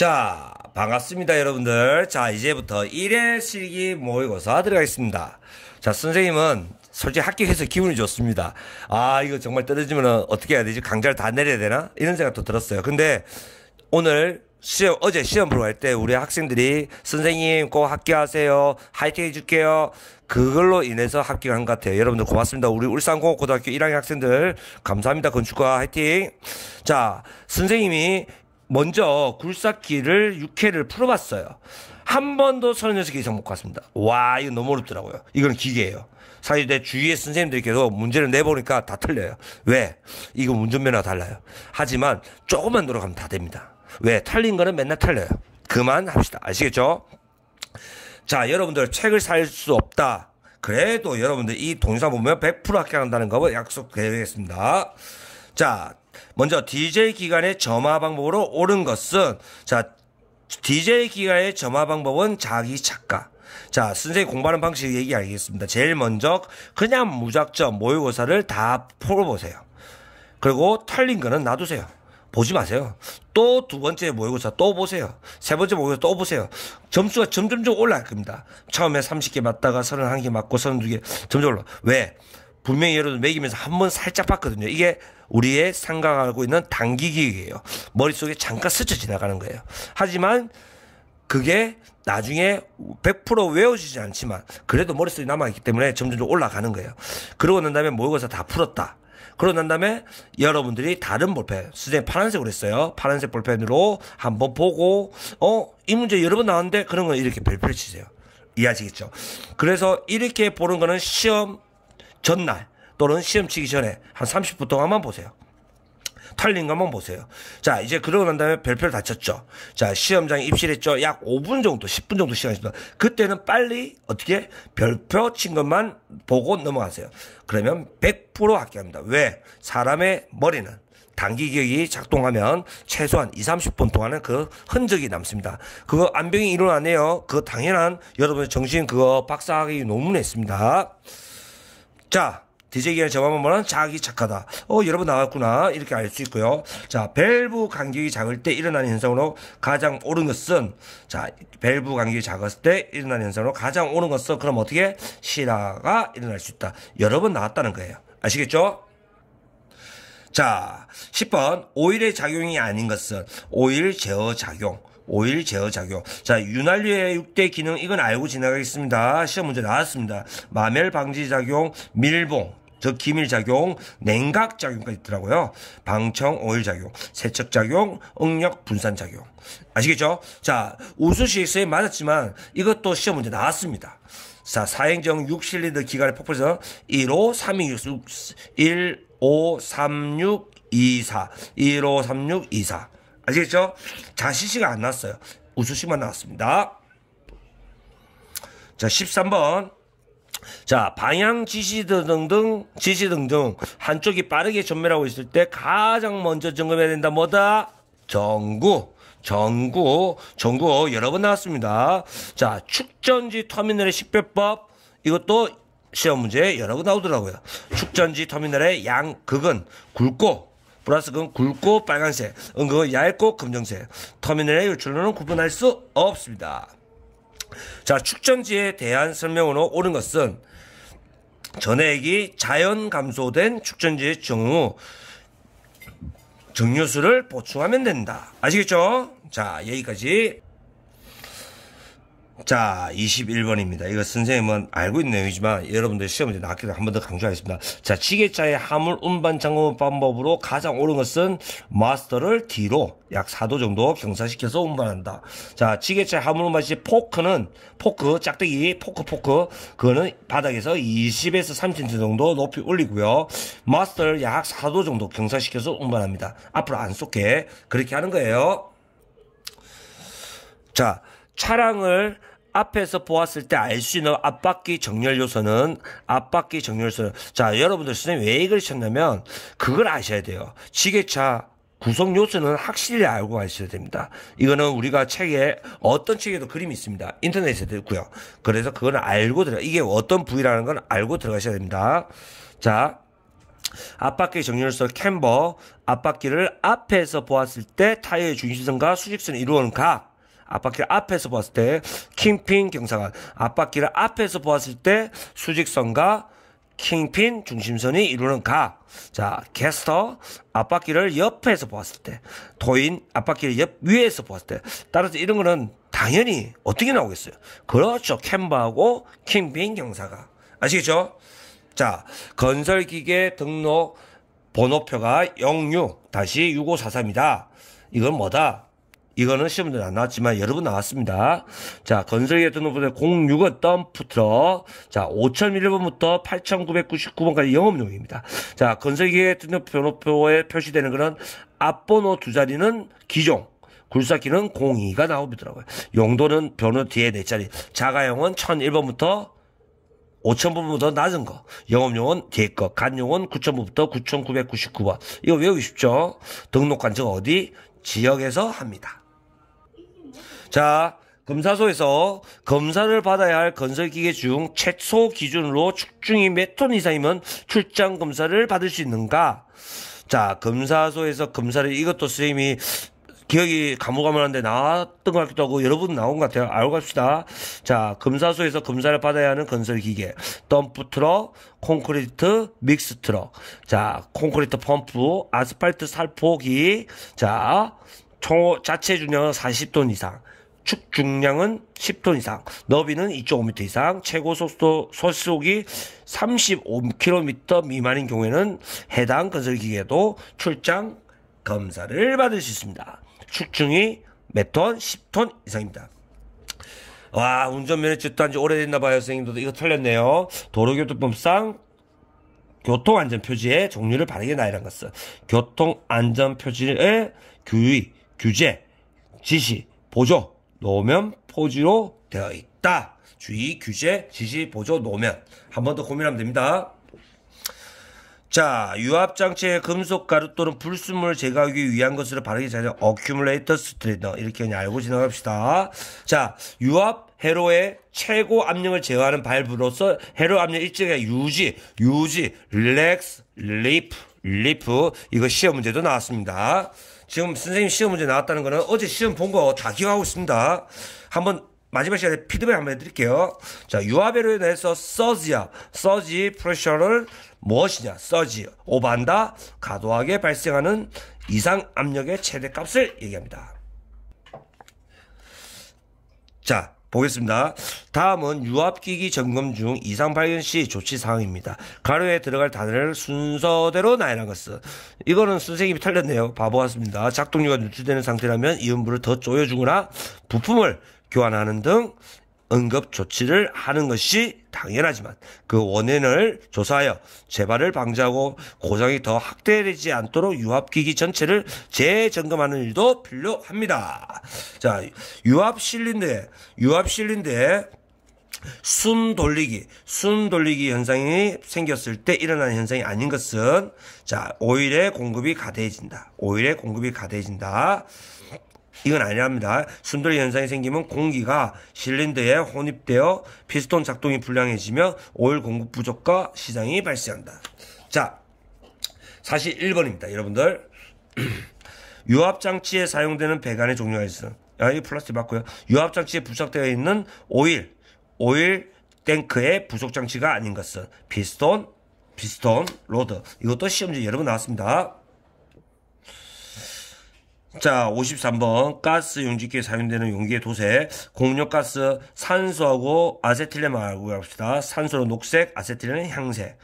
자, 반갑습니다, 여러분들. 자, 이제부터 1회 실기 모의고사 들어가겠습니다. 자, 선생님은 솔직히 합격해서 기분이 좋습니다. 아, 이거 정말 떨어지면 어떻게 해야 되지? 강좌를 다 내려야 되나? 이런 생각도 들었어요. 근데 오늘 시험, 어제 시험 보러 갈 때 우리 학생들이 선생님 꼭 합격하세요. 화이팅 해줄게요. 그걸로 인해서 합격한 것 같아요. 여러분들 고맙습니다. 우리 울산공업고등학교 1학년 학생들 감사합니다. 건축과 화이팅. 자, 선생님이 먼저 굴삭기를 6회를 풀어봤어요. 한 번도 36개 이상 못 갔습니다. 와, 이거 너무 어렵더라고요. 이건 기계예요. 사실 내 주위의 선생님들께서 문제를 내보니까 다 틀려요. 왜? 이거 운전면허 달라요. 하지만 조금만 노력하면 다 됩니다. 왜? 탈린 거는 맨날 틀려요 그만 합시다. 아시겠죠? 자, 여러분들 책을 살 수 없다. 그래도 여러분들 이 동영상 보면 100% 합격한다는 거 약속드리겠습니다. 자, 먼저 DJ 기간의 점화 방법으로 옳은 것은 자 DJ 기간의 점화 방법은 자기 작가. 자, 선생님 공부하는 방식 얘기 하겠습니다 제일 먼저 그냥 무작정 모의고사를 다 풀어보세요. 그리고 털린 거는 놔두세요. 보지 마세요. 또 두 번째 모의고사 또 보세요. 세 번째 모의고사 또 보세요. 점수가 점점점 올라갈 겁니다. 처음에 30개 맞다가 31개 맞고 32개 점점 올라. 왜? 분명히 여러분 먹이면서 한 번 살짝 봤거든요. 이게 우리의 생각하고 있는 단기 기억이에요. 머릿속에 잠깐 스쳐 지나가는 거예요. 하지만 그게 나중에 100% 외워지지 않지만 그래도 머릿속에 남아있기 때문에 점점 올라가는 거예요. 그러고 난 다음에 모의고사 다 풀었다. 그러고 난 다음에 여러분들이 다른 볼펜, 선생님 파란색으로 했어요. 파란색 볼펜으로 한 번 보고, 어, 이 문제 여러 번 나왔는데 그런 건 이렇게 별표를 치세요. 이해하시겠죠? 그래서 이렇게 보는 거는 시험 전날 또는 시험 치기 전에 한 30분 동안만 보세요. 털린 것만 보세요. 자, 이제 그러고 난 다음에 별표를 다 쳤죠. 자, 시험장에 입실했죠. 약 5분 정도, 10분 정도 시간이 있습니다. 그때는 빨리 어떻게 별표 친 것만 보고 넘어가세요. 그러면 100% 합격합니다. 왜? 사람의 머리는 단기기억이 작동하면 최소한 20, 30분 동안은 그 흔적이 남습니다. 그거 안병이 일어나네요. 그 당연한 여러분의 정신 그거 박사학위 논문에 있습니다. 자, DJ기의 저만 보는 자기 착하다. 어, 여러분 나왔구나. 이렇게 알 수 있고요. 자, 밸브 간격이 작을 때 일어나는 현상으로 가장 오른 것은, 자, 밸브 간격이 작았을 때 일어나는 현상으로 가장 오른 것은, 그럼 어떻게? 실화가 일어날 수 있다. 여러 분 나왔다는 거예요. 아시겠죠? 자, 10번. 오일의 작용이 아닌 것은 오일 제어 작용. 오일 제어 작용. 자, 윤활유의 6대 기능 이건 알고 지나가겠습니다. 시험 문제 나왔습니다. 마멸 방지 작용, 밀봉, 저 기밀 작용, 냉각 작용까지 있더라고요. 방청 오일 작용, 세척 작용, 응력 분산 작용. 아시겠죠? 자, 우수 CX에 맞았지만 이것도 시험 문제 나왔습니다. 자, 사행정 6실린더 기관의 폭포에서 1, 5, 3, 2, 6, 1, 5, 3, 6, 2, 4. 1, 5, 3, 6, 2, 4. 아시겠죠? 자시시가 안 났어요. 우수시만 나왔습니다. 자, 13번. 자, 방향 지시 등등, 지시 등등, 한쪽이 빠르게 전멸하고 있을 때 가장 먼저 점검해야 된다. 뭐다? 전구전구전구 여러 번 나왔습니다. 자, 축전지 터미널의 식별법. 이것도 시험 문제 여러 번 나오더라고요. 축전지 터미널의 양, 극은 굵고, 보라색은 굵고 빨간색, 은근 얇고 검정색. 터미널의 유출로는 구분할 수 없습니다. 자, 축전지에 대한 설명으로 옳은 것은 전액이 자연 감소된 축전지의 경우 정류수를 보충하면 된다. 아시겠죠? 자, 여기까지. 자, 21번입니다. 이거 선생님은 알고 있는 내용이지만 여러분들 시험에 나왔기를 한번 더 강조하겠습니다. 자, 지게차의 하물 운반 장업 방법으로 가장 옳은 것은 마스터를 뒤로 약 4도 정도 경사시켜서 운반한다. 자, 지게차의 하물 운반 시 포크는 포크, 짝대기, 포크, 포크. 그거는 바닥에서 20에서 30cm 정도 높이 올리고요. 마스터를 약 4도 정도 경사시켜서 운반합니다. 앞으로 안 쏟게 그렇게 하는 거예요. 자, 차량을 앞에서 보았을 때 알 수 있는 앞바퀴 정렬 요소는 앞바퀴 정렬 요소. 자, 여러분들 선생님 왜 이걸 쳤냐면 그걸 아셔야 돼요. 지게차 구성 요소는 확실히 알고 가셔야 됩니다. 이거는 우리가 책에 어떤 책에도 그림이 있습니다. 인터넷에도 있고요. 그래서 그건 알고 들어 이게 어떤 부위라는 건 알고 들어가셔야 됩니다. 자, 앞바퀴 정렬선 캠버 앞바퀴를 앞에서 보았을 때 타이어의 중심선과 수직선이 이루어는 각 앞바퀴를 앞에서 보았을 때 킹핀 경사각, 앞바퀴를 앞에서 보았을 때 수직선과 킹핀 중심선이 이루는 각. 자, 게스터 앞바퀴를 옆에서 보았을 때, 토인 앞바퀴를 옆 위에서 보았을 때. 따라서 이런 거는 당연히 어떻게 나오겠어요? 그렇죠. 캔버하고 킹핀 경사가 아시겠죠? 자, 건설기계 등록 번호표가 06-6543이다. 이건 뭐다? 이거는 시험도 안 나왔지만 여러 분 나왔습니다. 자, 건설계 등록부호 06은 덤프트럭. 자, 5001번부터 8999번까지 영업용입니다. 자, 건설계 등록번호표에 표시되는 그런 앞번호 두 자리는 기종. 굴삭기는 02가 나오더라고요. 용도는 변호 뒤에 네 자리. 자가용은 1001번부터 5,000번부터 낮은 거, 영업용은 뒤에 거, 간용은 9,000번부터 9,999번. 이거 외우기 쉽죠? 등록관청 어디? 지역에서 합니다. 자, 검사소에서 검사를 받아야 할 건설기계 중 최소 기준으로 축중이 몇 톤 이상이면 출장 검사를 받을 수 있는가? 자, 검사소에서 검사를 이것도 선생님이 기억이 가물가물한데 나왔던 것 같기도 하고 여러분 나온 것 같아요. 알고 갑시다. 자, 검사소에서 검사를 받아야 하는 건설기계. 덤프 트럭, 콘크리트 믹스 트럭. 자, 콘크리트 펌프, 아스팔트 살포기. 자, 총 자체 중량은 40톤 이상. 축 중량은 10톤 이상, 너비는 2.5m 이상, 최고 속도 소속이 35km 미만인 경우에는 해당 건설기계도 출장 검사를 받을 수 있습니다. 축중이 몇 톤? 10톤 이상입니다. 와 운전면허증 단지 오래됐나 봐요 선생님도 이거 틀렸네요. 도로교통법상 교통안전표지의 종류를 바르게 나열한 것은 교통안전표지의 규의, 규제, 지시, 보조, 노면 포지로 되어 있다. 주의, 규제, 지시, 보조, 노면. 한 번 더 고민하면 됩니다. 자, 유압장치의 금속 가루 또는 불순물을 제거하기 위한 것으로 바르게 자는 어큐뮬레이터 스트레이너. 이렇게 그냥 알고 지나갑시다. 자, 유압 회로의 최고 압력을 제어하는 발브로서 회로 압력 일정의 유지, 유지, 릴렉스, 리프. 리프 이거 시험 문제도 나왔습니다. 지금 선생님 시험 문제 나왔다는 거는 어제 시험 본 거 다 기억하고 있습니다. 한번 마지막 시간에 피드백 한번 해드릴게요. 자, 유아베로에 대해서 서지야, 서지 프레셔를 무엇이냐? 서지 오반다 과도하게 발생하는 이상 압력의 최대값을 얘기합니다. 자, 보겠습니다. 다음은 유압기기 점검 중 이상 발견 시 조치 사항입니다. 가로에 들어갈 단어를 순서대로 나열한 것은 이거는 선생님이 틀렸네요. 바보 같습니다. 작동류가 누출되는 상태라면 이음부를 더 조여주거나 부품을 교환하는 등 응급 조치를 하는 것이 당연하지만 그 원인을 조사하여 재발을 방지하고 고장이 더 확대되지 않도록 유압기기 전체를 재점검하는 일도 필요합니다. 자, 유압 실린데, 유압 실린데 숨 돌리기, 숨 돌리기 현상이 생겼을 때 일어나는 현상이 아닌 것은 자, 오일의 공급이 가대해진다. 오일의 공급이 가대해진다. 이건 아니랍니다. 순돌이 현상이 생기면 공기가 실린더에 혼입되어 피스톤 작동이 불량해지며 오일 공급 부족과 시장이 발생한다. 자, 사실 1번입니다. 여러분들. 유압장치에 사용되는 배관의 종류가 있어. 아, 이 플라스틱 맞고요. 유압장치에 부착되어 있는 오일, 오일 탱크의 부속 장치가 아닌 것은 피스톤, 피스톤 로드. 이것도 시험지 여러 번 나왔습니다. 자, 53번 가스 용기에 사용되는 용기의 도색 공룡가스 산소하고 아세틸레만 알고 갑시다. 산소는 녹색, 아세틸레는 향색.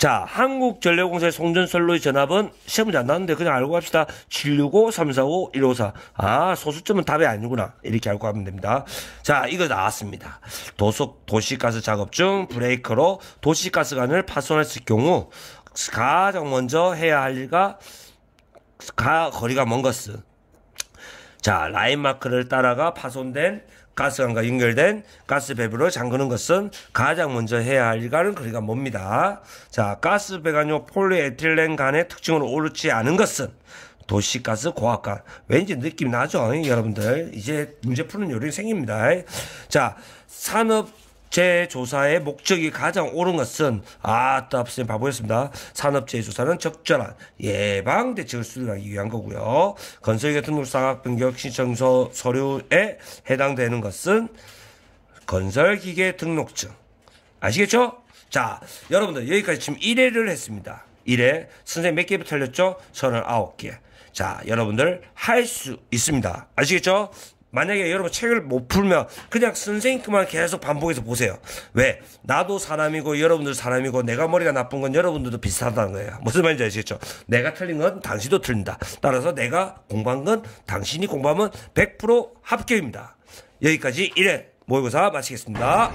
자, 한국전력공사의 송전설로의 전압은 시험이 안 나왔는데 그냥 알고 갑시다. 765, 345, 154. 아, 소수점은 답이 아니구나. 이렇게 알고 가면 됩니다. 자, 이거 나왔습니다. 도속, 도시가스 작업 중 브레이크로 도시가스관을 파손했을 경우 가장 먼저 해야 할일과가 거리가 먼 것은 자, 라인 마크를 따라가 파손된 가스관과 연결된 가스배브로 잠그는 것은 가장 먼저 해야 할 일과는 거리가 뭡니다. 자, 가스배관용 폴리에틸렌 간의 특징으로 옳지 않은 것은 도시가스 고압가 왠지 느낌 나죠 여러분들 이제 문제 푸는 요령이 생깁니다 자 산업 제 조사의 목적이 가장 옳은 것은 아따 없으님 바보였습니다. 산업재해 조사는 적절한 예방 대책을 수립하기 위한 거고요. 건설계통물 상각 변경 신청서 서류에 해당되는 것은 건설기계 등록증 아시겠죠? 자 여러분들 여기까지 지금 1회를 했습니다. 1회 선생님 몇 개부터 틀렸죠? 39개. 자 여러분들 할 수 있습니다. 아시겠죠? 만약에 여러분 책을 못 풀면 그냥 선생님만 그 계속 반복해서 보세요. 왜? 나도 사람이고 여러분들 사람이고 내가 머리가 나쁜 건 여러분들도 비슷하다는 거예요. 무슨 말인지 아시겠죠? 내가 틀린 건 당신도 틀린다. 따라서 내가 공부한 건 당신이 공부하면 100% 합격입니다. 여기까지 1회 모의고사 마치겠습니다.